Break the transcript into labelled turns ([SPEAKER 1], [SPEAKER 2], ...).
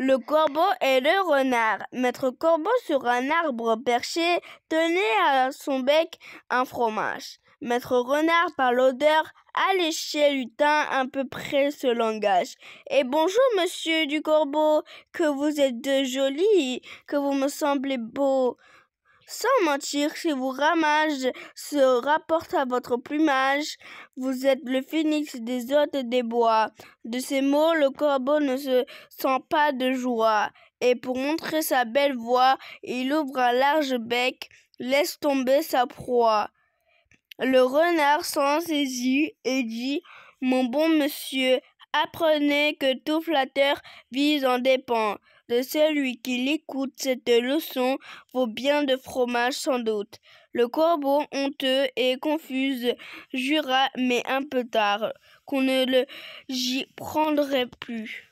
[SPEAKER 1] Le corbeau et le renard. Maître Corbeau sur un arbre perché tenait à son bec un fromage. Maître Renard par l'odeur alléchait lutin à peu près ce langage. Et eh, bonjour monsieur du corbeau, que vous êtes de joli, que vous me semblez beau. Sans mentir, si vos ramages se rapportent à votre plumage, vous êtes le phénix des hôtes des bois. De ces mots, le corbeau ne se sent pas de joie. Et pour montrer sa belle voix, il ouvre un large bec, laisse tomber sa proie. Le renard s'en saisit et dit Mon bon monsieur, Apprenez que tout flatteur vise en dépend de celui qui l'écoute cette leçon vaut bien de fromage sans doute. Le corbeau, honteux et confuse, jura, mais un peu tard, qu'on ne le j'y prendrait plus.